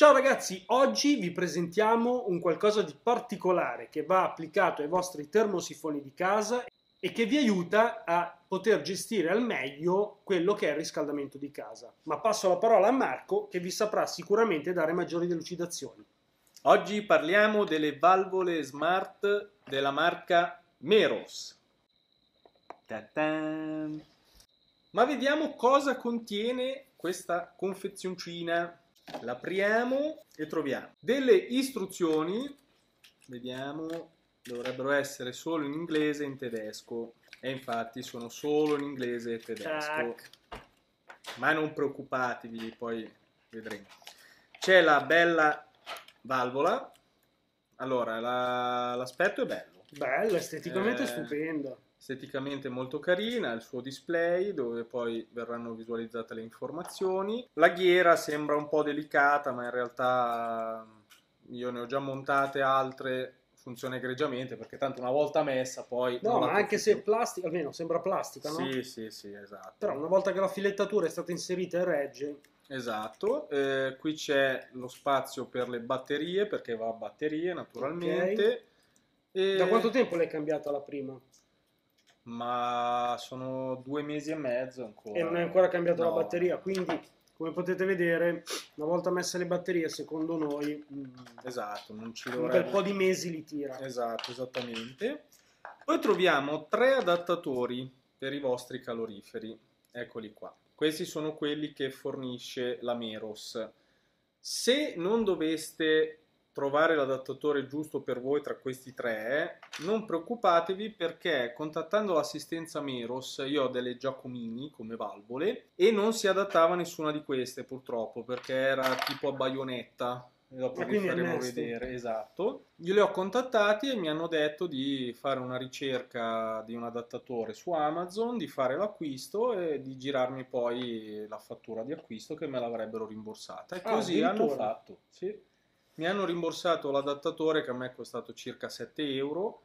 Ciao ragazzi, oggi vi presentiamo un qualcosa di particolare che va applicato ai vostri termosifoni di casa e che vi aiuta a poter gestire al meglio quello che è il riscaldamento di casa. Ma passo la parola a Marco che vi saprà sicuramente dare maggiori delucidazioni. Oggi parliamo delle valvole smart della marca Meros. Ta-tan. Ma vediamo cosa contiene questa confezioncina l'apriamo e troviamo delle istruzioni, vediamo, dovrebbero essere solo in inglese e in tedesco. E infatti sono solo in inglese e tedesco. Tac. Ma non preoccupatevi, poi vedremo. C'è la bella valvola. Allora, la, l'aspetto è bello. Bello, esteticamente eh, stupendo esteticamente molto carina, il suo display dove poi verranno visualizzate le informazioni. La ghiera sembra un po' delicata, ma in realtà mm, io ne ho già montate altre funziona egregiamente perché tanto una volta messa poi no ma anche se è plastica almeno sembra plastica no? sì sì sì esatto però una volta che la filettatura è stata inserita e regge Esatto, eh, qui c'è lo spazio per le batterie perché va a batterie naturalmente. Okay. E... Da quanto tempo l'hai cambiata la prima? ma sono due mesi e mezzo ancora. E non è ancora cambiata no. la batteria, quindi come potete vedere, una volta messe le batterie, secondo noi, mm, esatto, non ci dovrebbe... un bel po' di mesi li tira. Esatto, esattamente. Poi troviamo tre adattatori per i vostri caloriferi, eccoli qua. Questi sono quelli che fornisce la Meros. Se non doveste trovare l'adattatore giusto per voi tra questi tre, non preoccupatevi perché contattando l'assistenza Meros io ho delle Giacomini come valvole e non si adattava nessuna di queste purtroppo perché era tipo a baionetta e dopo ah, vi faremo vedere, esatto. Io li ho contattati e mi hanno detto di fare una ricerca di un adattatore su Amazon, di fare l'acquisto e di girarmi poi la fattura di acquisto che me l'avrebbero rimborsata. E ah, così hanno fatto. Sì mi hanno rimborsato l'adattatore che a me è costato circa 7 euro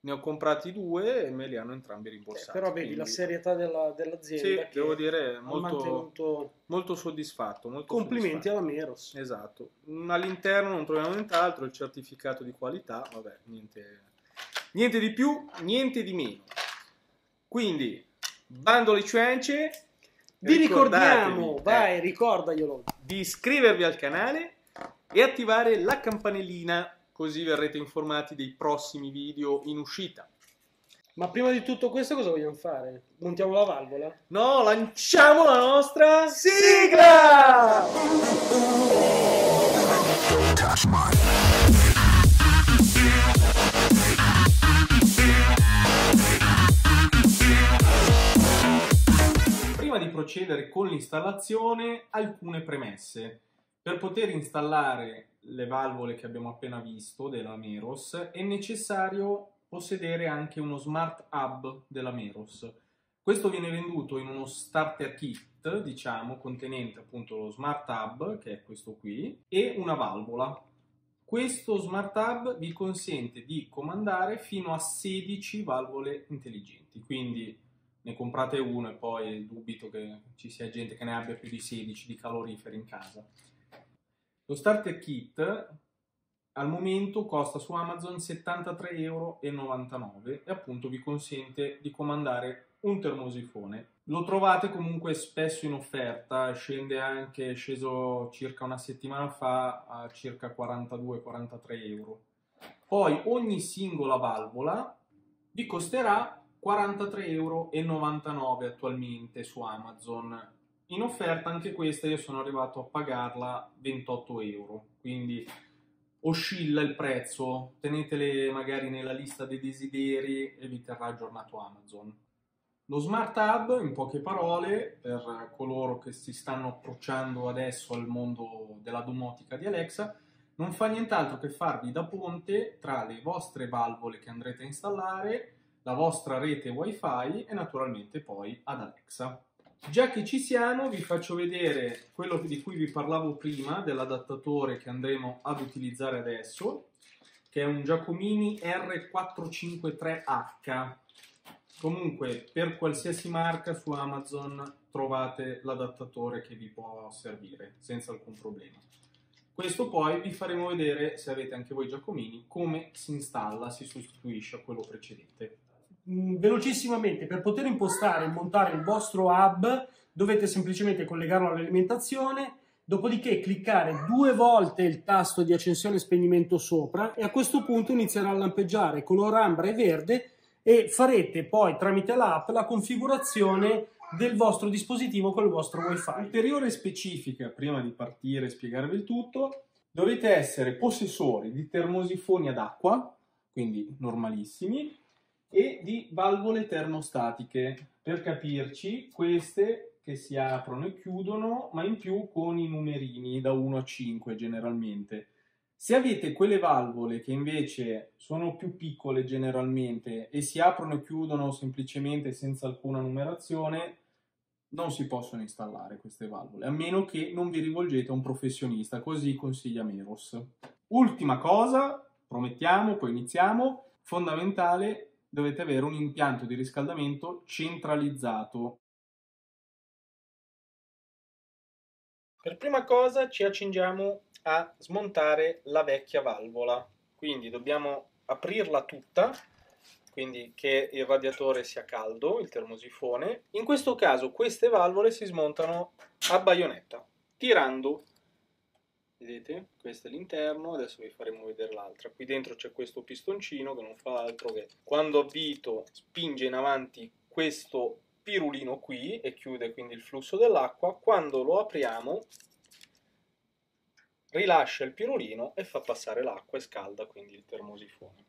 ne ho comprati due e me li hanno entrambi eh, rimborsati. Eh, però vedi quindi... la serietà della, dell'azienda. Sì, devo dire, molto, mantenuto... molto soddisfatto. Molto Complimenti soddisfatto. alla Meros. Esatto. Mm, all'interno non troviamo nient'altro, il certificato di qualità, vabbè, niente, niente di più, niente di meno. Quindi, bando alle ciance, vi ricordiamo, eh, vai, ricordaglielo, di iscrivervi al canale e attivare la campanellina così verrete informati dei prossimi video in uscita. Ma prima di tutto questo cosa vogliamo fare? Montiamo la valvola? No, lanciamo la nostra sigla! prima di procedere con l'installazione alcune premesse. Per poter installare le valvole che abbiamo appena visto della Meros è necessario possedere anche uno Smart Hub della Meros. Questo viene venduto in uno starter kit, diciamo, contenente appunto lo Smart Hub, che è questo qui, e una valvola. Questo Smart Hub vi consente di comandare fino a 16 valvole intelligenti, quindi ne comprate uno e poi dubito che ci sia gente che ne abbia più di 16 di caloriferi in casa. Lo starter kit al momento costa su Amazon 73,99 euro e appunto vi consente di comandare un termosifone. Lo trovate comunque spesso in offerta, scende anche, è sceso circa una settimana fa a circa 42-43 euro. Poi ogni singola valvola vi costerà 43,99 euro attualmente su Amazon in offerta anche questa io sono arrivato a pagarla 28 euro, quindi oscilla il prezzo, tenetele magari nella lista dei desideri e vi terrà aggiornato Amazon. Lo Smart Hub, in poche parole, per coloro che si stanno approcciando adesso al mondo della domotica di Alexa, non fa nient'altro che farvi da ponte tra le vostre valvole che andrete a installare, la vostra rete Wi-Fi e naturalmente poi ad Alexa. Già che ci siamo, vi faccio vedere quello di cui vi parlavo prima, dell'adattatore che andremo ad utilizzare adesso, che è un Giacomini R453H. Comunque, per qualsiasi marca su Amazon trovate l'adattatore che vi può servire, senza alcun problema. Questo poi vi faremo vedere, se avete anche voi Giacomini, come si installa, si sostituisce a quello precedente mh, mm, velocissimamente per poter impostare e montare il vostro hub dovete semplicemente collegarlo all'alimentazione, dopodiché cliccare due volte il tasto di accensione e spegnimento sopra e a questo punto inizierà a lampeggiare color ambra e verde e farete poi tramite l'app la configurazione del vostro dispositivo con il vostro wifi. Ulteriore specifica prima di partire e spiegarvi il tutto, dovete essere possessori di termosifoni ad acqua, quindi normalissimi, e di valvole termostatiche. Per capirci, queste che si aprono e chiudono, ma in più con i numerini da 1 a 5 generalmente. Se avete quelle valvole che invece sono più piccole generalmente e si aprono e chiudono semplicemente senza alcuna numerazione, non si possono installare queste valvole, a meno che non vi rivolgete a un professionista, così consiglia Meros. Ultima cosa, promettiamo, poi iniziamo, fondamentale dovete avere un impianto di riscaldamento centralizzato. Per prima cosa ci accingiamo a smontare la vecchia valvola, quindi dobbiamo aprirla tutta, quindi che il radiatore sia caldo, il termosifone. In questo caso queste valvole si smontano a baionetta, tirando vedete? Questo è l'interno, adesso vi faremo vedere l'altra. Qui dentro c'è questo pistoncino che non fa altro che quando avvito spinge in avanti questo pirulino qui e chiude quindi il flusso dell'acqua, quando lo apriamo rilascia il pirulino e fa passare l'acqua e scalda quindi il termosifone.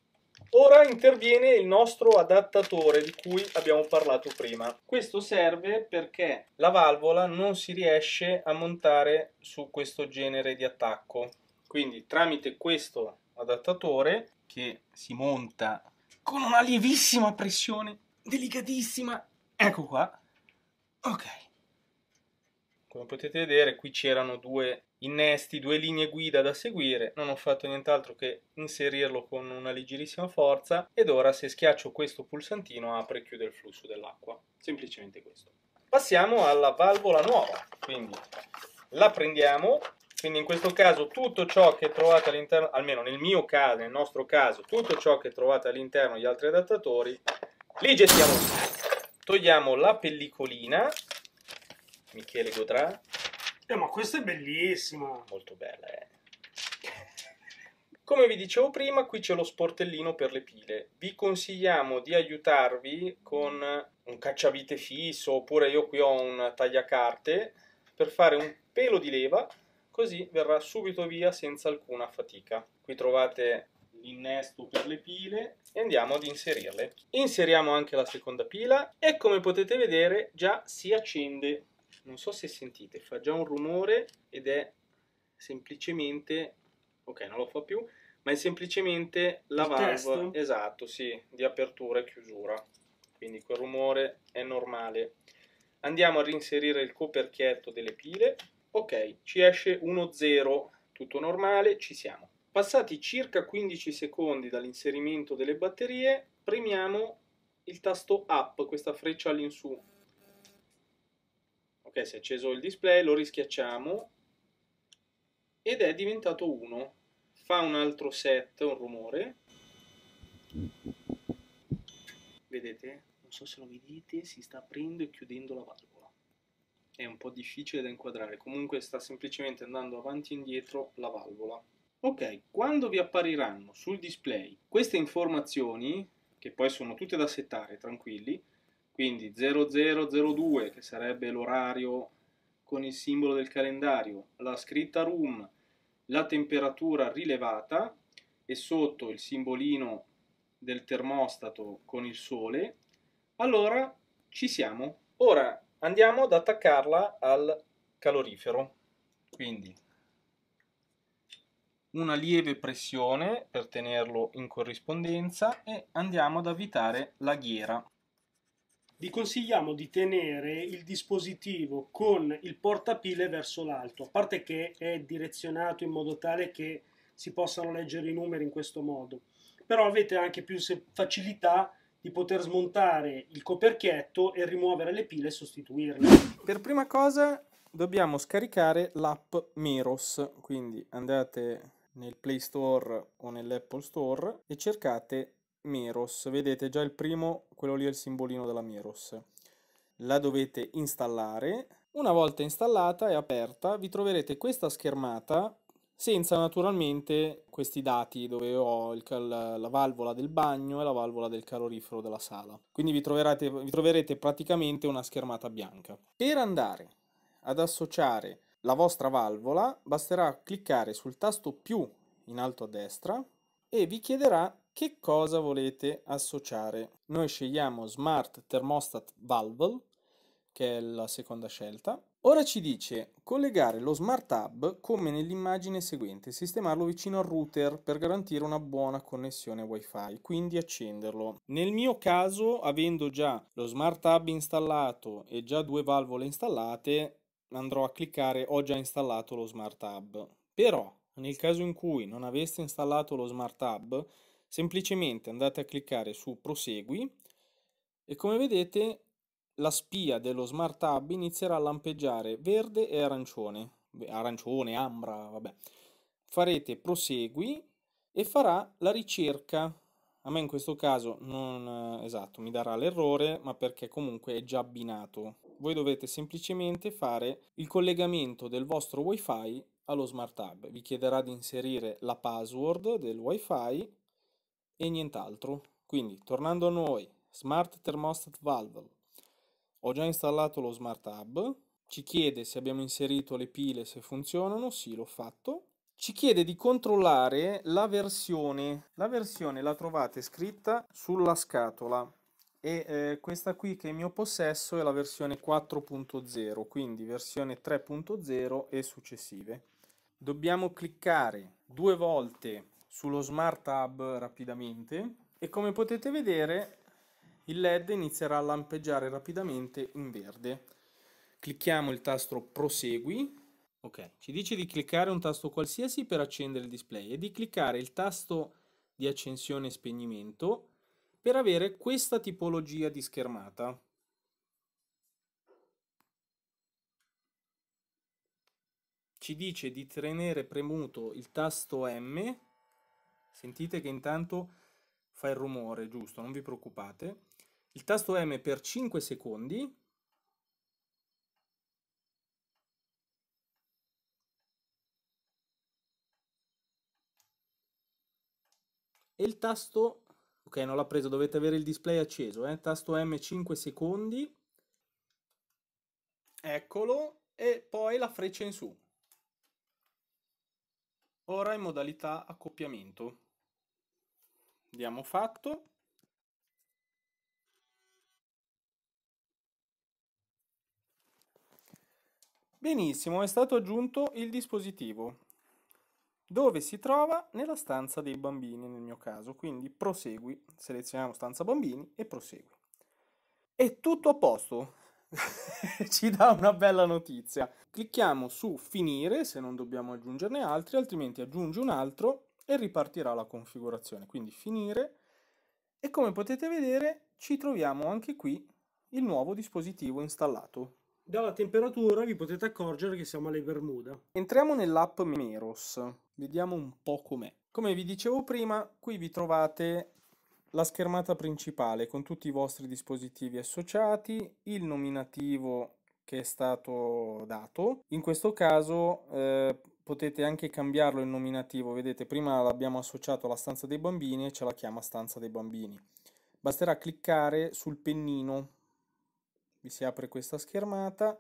Ora interviene il nostro adattatore di cui abbiamo parlato prima. Questo serve perché la valvola non si riesce a montare su questo genere di attacco. Quindi tramite questo adattatore che si monta con una lievissima pressione, delicatissima, ecco qua, ok. Come potete vedere qui c'erano due innesti, due linee guida da seguire, non ho fatto nient'altro che inserirlo con una leggerissima forza ed ora se schiaccio questo pulsantino apre e chiude il flusso dell'acqua, semplicemente questo. Passiamo alla valvola nuova, quindi la prendiamo, quindi in questo caso tutto ciò che trovate all'interno, almeno nel mio caso, nel nostro caso, tutto ciò che trovate all'interno degli altri adattatori, li gettiamo, togliamo la pellicolina, Michele Godrà, eh, ma questa è bellissima. Molto bella, eh. Come vi dicevo prima, qui c'è lo sportellino per le pile. Vi consigliamo di aiutarvi con un cacciavite fisso, oppure io qui ho un tagliacarte, per fare un pelo di leva, così verrà subito via senza alcuna fatica. Qui trovate l'innesto per le pile e andiamo ad inserirle. Inseriamo anche la seconda pila e come potete vedere già si accende non so se sentite, fa già un rumore ed è semplicemente, ok non lo fa più, ma è semplicemente la Il valvola, testo. esatto, sì, di apertura e chiusura, quindi quel rumore è normale. Andiamo a reinserire il coperchietto delle pile, ok, ci esce 1-0, tutto normale, ci siamo. Passati circa 15 secondi dall'inserimento delle batterie, premiamo il tasto up, questa freccia all'insù ok si è acceso il display lo rischiacciamo ed è diventato 1 fa un altro set un rumore vedete non so se lo vedete si sta aprendo e chiudendo la valvola è un po' difficile da inquadrare comunque sta semplicemente andando avanti e indietro la valvola ok quando vi appariranno sul display queste informazioni che poi sono tutte da settare tranquilli quindi 0002 che sarebbe l'orario con il simbolo del calendario, la scritta room, la temperatura rilevata e sotto il simbolino del termostato con il sole, allora ci siamo. Ora andiamo ad attaccarla al calorifero. Quindi una lieve pressione per tenerlo in corrispondenza e andiamo ad avvitare la ghiera vi consigliamo di tenere il dispositivo con il portapile verso l'alto, a parte che è direzionato in modo tale che si possano leggere i numeri in questo modo, però avete anche più facilità di poter smontare il coperchietto e rimuovere le pile e sostituirle. Per prima cosa dobbiamo scaricare l'app Miros, quindi andate nel Play Store o nell'Apple Store e cercate Meros, vedete già il primo, quello lì è il simbolino della Meros. La dovete installare, una volta installata e aperta vi troverete questa schermata senza naturalmente questi dati dove ho il, la valvola del bagno e la valvola del calorifero della sala. Quindi vi troverete, vi troverete praticamente una schermata bianca. Per andare ad associare la vostra valvola basterà cliccare sul tasto più in alto a destra e vi chiederà che cosa volete associare. Noi scegliamo Smart Thermostat Valve, che è la seconda scelta. Ora ci dice collegare lo Smart Hub come nell'immagine seguente, sistemarlo vicino al router per garantire una buona connessione WiFi, quindi accenderlo. Nel mio caso, avendo già lo Smart Hub installato e già due valvole installate, andrò a cliccare ho già installato lo Smart Hub. Però, nel caso in cui non aveste installato lo Smart Hub, semplicemente andate a cliccare su prosegui e come vedete la spia dello smart hub inizierà a lampeggiare verde e arancione arancione, ambra, vabbè farete prosegui e farà la ricerca a me in questo caso non esatto, mi darà l'errore, ma perché comunque è già abbinato. Voi dovete semplicemente fare il collegamento del vostro wifi allo smart hub. Vi chiederà di inserire la password del wifi e nient'altro. Quindi, tornando a noi, Smart Thermostat Valve. Ho già installato lo Smart Hub, ci chiede se abbiamo inserito le pile, se funzionano, sì l'ho fatto. Ci chiede di controllare la versione, la versione la trovate scritta sulla scatola e eh, questa qui che è in mio possesso è la versione 4.0, quindi versione 3.0 e successive. Dobbiamo cliccare due volte sullo Smart Hub rapidamente e come potete vedere il LED inizierà a lampeggiare rapidamente in verde. Clicchiamo il tasto Prosegui. Ok, ci dice di cliccare un tasto qualsiasi per accendere il display e di cliccare il tasto di accensione e spegnimento per avere questa tipologia di schermata. Ci dice di tenere premuto il tasto M Sentite che intanto fa il rumore, giusto, non vi preoccupate. Il tasto M per 5 secondi. E il tasto, ok non l'ha preso, dovete avere il display acceso, eh? tasto M 5 secondi, eccolo, e poi la freccia in su. Ora in modalità accoppiamento diamo fatto. Benissimo, è stato aggiunto il dispositivo dove si trova nella stanza dei bambini nel mio caso, quindi prosegui, selezioniamo stanza bambini e prosegui. È tutto a posto, ci dà una bella notizia. Clicchiamo su finire se non dobbiamo aggiungerne altri, altrimenti aggiungi un altro e ripartirà la configurazione. Quindi finire e come potete vedere ci troviamo anche qui il nuovo dispositivo installato. Dalla temperatura vi potete accorgere che siamo alle Bermuda. Entriamo nell'app Meros, vediamo un po' com'è. Come vi dicevo prima, qui vi trovate la schermata principale con tutti i vostri dispositivi associati, il nominativo che è stato dato. In questo caso eh, potete anche cambiarlo il nominativo, vedete prima l'abbiamo associato alla stanza dei bambini e ce la chiama stanza dei bambini. Basterà cliccare sul pennino, vi si apre questa schermata,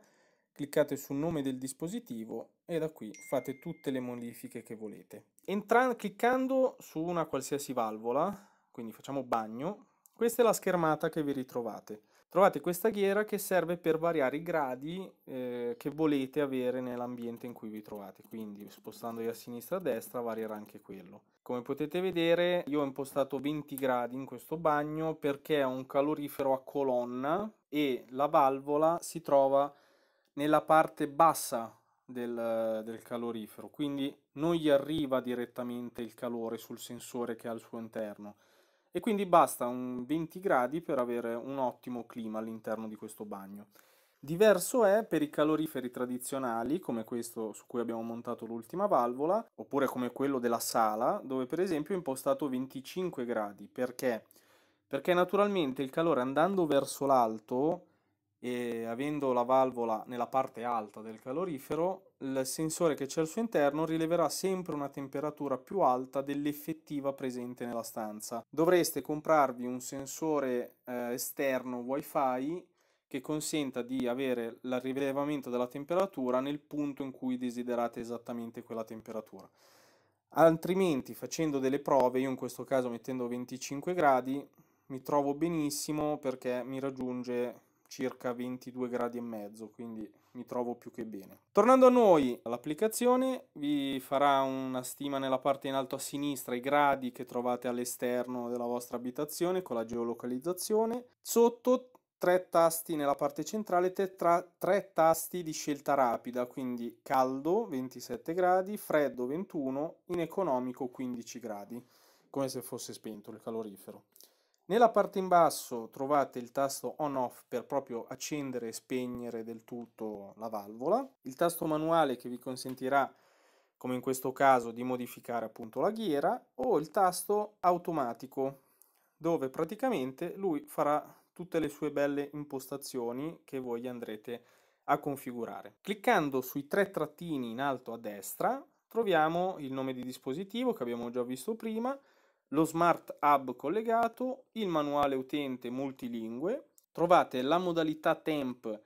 cliccate sul nome del dispositivo e da qui fate tutte le modifiche che volete. Entran cliccando su una qualsiasi valvola, quindi facciamo bagno, questa è la schermata che vi ritrovate. Trovate questa ghiera che serve per variare i gradi eh, che volete avere nell'ambiente in cui vi trovate, quindi spostandovi a sinistra e a destra varierà anche quello. Come potete vedere io ho impostato 20 gradi in questo bagno perché è un calorifero a colonna e la valvola si trova nella parte bassa del, del calorifero, quindi non gli arriva direttamente il calore sul sensore che ha al suo interno, e quindi basta un 20 gradi per avere un ottimo clima all'interno di questo bagno. Diverso è per i caloriferi tradizionali, come questo su cui abbiamo montato l'ultima valvola, oppure come quello della sala, dove per esempio ho impostato 25 gradi. Perché? Perché naturalmente il calore andando verso l'alto e avendo la valvola nella parte alta del calorifero, il sensore che c'è al suo interno rileverà sempre una temperatura più alta dell'effettiva presente nella stanza. Dovreste comprarvi un sensore eh, esterno wifi che consenta di avere il rilevamento della temperatura nel punto in cui desiderate esattamente quella temperatura. Altrimenti facendo delle prove, io in questo caso mettendo 25 gradi, mi trovo benissimo perché mi raggiunge circa 22 gradi e mezzo, quindi mi trovo più che bene. Tornando a noi, l'applicazione vi farà una stima nella parte in alto a sinistra i gradi che trovate all'esterno della vostra abitazione con la geolocalizzazione. Sotto tre tasti nella parte centrale, te, tre tasti di scelta rapida, quindi caldo 27 gradi, freddo 21, in economico 15 gradi, come se fosse spento il calorifero. Nella parte in basso trovate il tasto on-off per proprio accendere e spegnere del tutto la valvola, il tasto manuale che vi consentirà, come in questo caso, di modificare appunto la ghiera o il tasto automatico dove praticamente lui farà tutte le sue belle impostazioni che voi andrete a configurare. Cliccando sui tre trattini in alto a destra troviamo il nome di dispositivo che abbiamo già visto prima, lo Smart Hub collegato, il manuale utente multilingue, trovate la modalità temp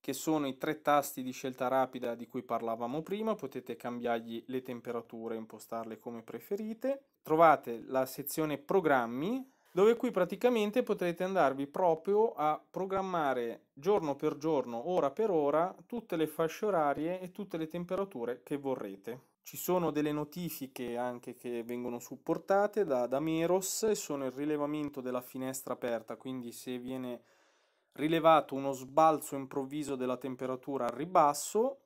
che sono i tre tasti di scelta rapida di cui parlavamo prima, potete cambiargli le temperature impostarle come preferite. Trovate la sezione programmi, dove qui praticamente potrete andarvi proprio a programmare giorno per giorno, ora per ora, tutte le fasce orarie e tutte le temperature che vorrete. Ci sono delle notifiche anche che vengono supportate da, da Meros e sono il rilevamento della finestra aperta, quindi se viene rilevato uno sbalzo improvviso della temperatura al ribasso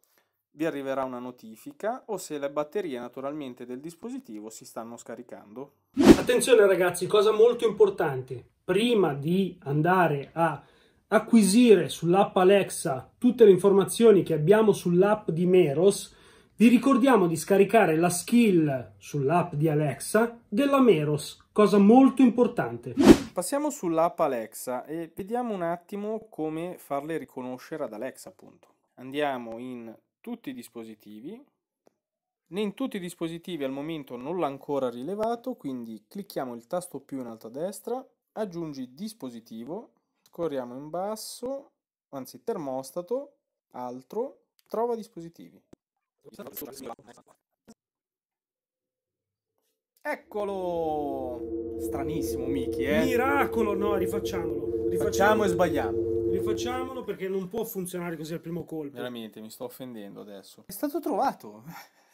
vi arriverà una notifica o se le batterie naturalmente del dispositivo si stanno scaricando. Attenzione ragazzi, cosa molto importante, prima di andare a acquisire sull'app Alexa tutte le informazioni che abbiamo sull'app di Meros, vi ricordiamo di scaricare la skill sull'app di Alexa della Meros, cosa molto importante. Passiamo sull'app Alexa e vediamo un attimo come farle riconoscere ad Alexa, appunto. Andiamo in tutti i dispositivi. In tutti i dispositivi al momento non l'ha ancora rilevato, quindi clicchiamo il tasto più in alto a destra, aggiungi dispositivo, scorriamo in basso, anzi termostato, altro, trova dispositivi. Eccolo! Stranissimo, Miki, eh? Miracolo! No, rifacciamolo. rifacciamo Facciamo e sbagliamo. Rifacciamolo perché non può funzionare così al primo colpo. Veramente, mi sto offendendo adesso. È stato trovato.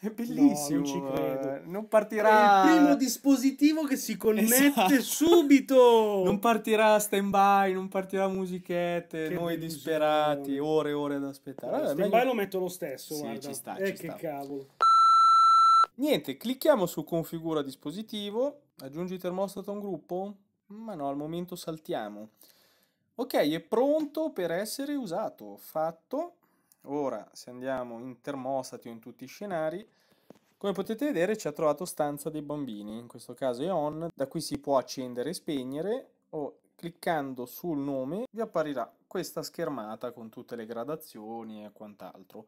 È bellissimo. No, non ci credo. Eh, non partirà. È il primo dispositivo che si connette esatto. subito. Non partirà stand by, non partirà musichette. Che noi disperati, ore e ore ad aspettare. Allora, stand meglio... by lo metto lo stesso. Sì, guarda. ci sta. Ci eh, sta. cavolo. Niente, clicchiamo su configura dispositivo. Aggiungi termostato a un gruppo. Ma no, al momento saltiamo. Ok, è pronto per essere usato. Fatto. Ora, se andiamo in termostati o in tutti i scenari, come potete vedere ci ha trovato stanza dei bambini, in questo caso è on, da qui si può accendere e spegnere o cliccando sul nome vi apparirà questa schermata con tutte le gradazioni e quant'altro.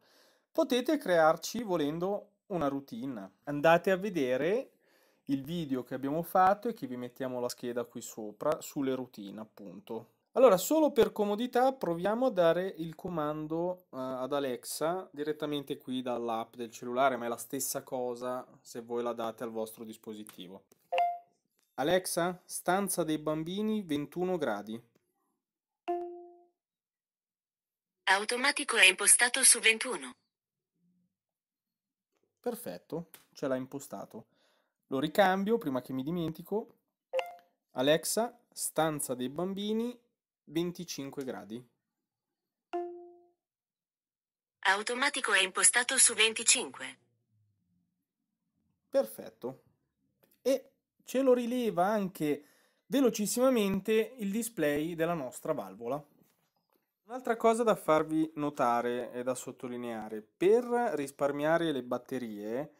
Potete crearci volendo una routine. Andate a vedere il video che abbiamo fatto e che vi mettiamo la scheda qui sopra sulle routine appunto. Allora, solo per comodità proviamo a dare il comando uh, ad Alexa direttamente qui dall'app del cellulare, ma è la stessa cosa se voi la date al vostro dispositivo. Alexa, stanza dei bambini 21 gradi. Automatico è impostato su 21. Perfetto, ce l'ha impostato. Lo ricambio prima che mi dimentico. Alexa, stanza dei bambini 21. 25 gradi. Automatico è impostato su 25. Perfetto. E ce lo rileva anche velocissimamente il display della nostra valvola. Un'altra cosa da farvi notare e da sottolineare, per risparmiare le batterie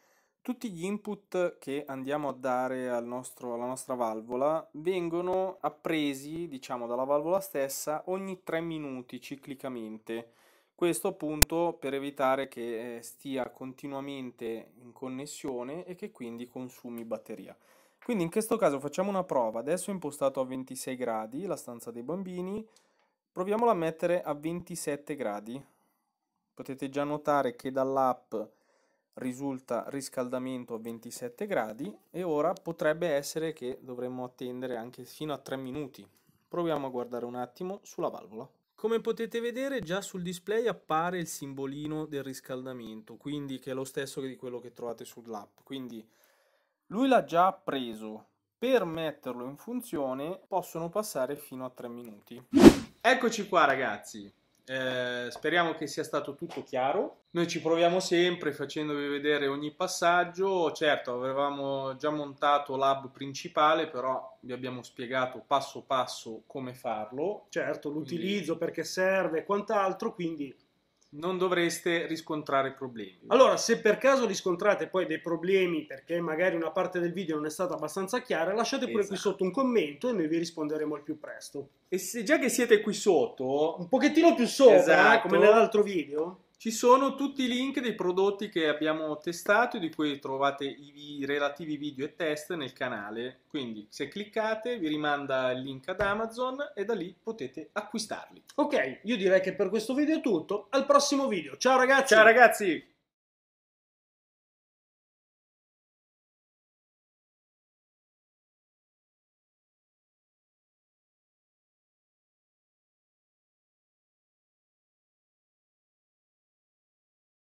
tutti gli input che andiamo a dare al nostro, alla nostra valvola vengono appresi, diciamo, dalla valvola stessa ogni 3 minuti ciclicamente. Questo appunto per evitare che eh, stia continuamente in connessione e che quindi consumi batteria. Quindi in questo caso facciamo una prova, adesso ho impostato a 26 gradi la stanza dei bambini, proviamola a mettere a 27 gradi. Potete già notare che dall'app risulta riscaldamento a 27 gradi e ora potrebbe essere che dovremmo attendere anche fino a 3 minuti. Proviamo a guardare un attimo sulla valvola. Come potete vedere già sul display appare il simbolino del riscaldamento, quindi che è lo stesso di quello che trovate sull'app. Quindi lui l'ha già preso, per metterlo in funzione possono passare fino a 3 minuti. Eccoci qua ragazzi, eh, speriamo che sia stato tutto chiaro. Noi ci proviamo sempre facendovi vedere ogni passaggio. Certo, avevamo già montato l'hub principale, però vi abbiamo spiegato passo passo come farlo. Certo, l'utilizzo quindi... perché serve e quant'altro, quindi non dovreste riscontrare problemi. Allora, se per caso riscontrate poi dei problemi perché magari una parte del video non è stata abbastanza chiara, lasciate pure esatto. qui sotto un commento e noi vi risponderemo al più presto. E se già che siete qui sotto, un pochettino più sopra, eh, esatto. come nell'altro video, ci sono tutti i link dei prodotti che abbiamo testato e di cui trovate i relativi video e test nel canale, quindi se cliccate vi rimanda il link ad Amazon e da lì potete acquistarli. Ok, io direi che per questo video è tutto, al prossimo video, ciao ragazzi! Ciao ragazzi!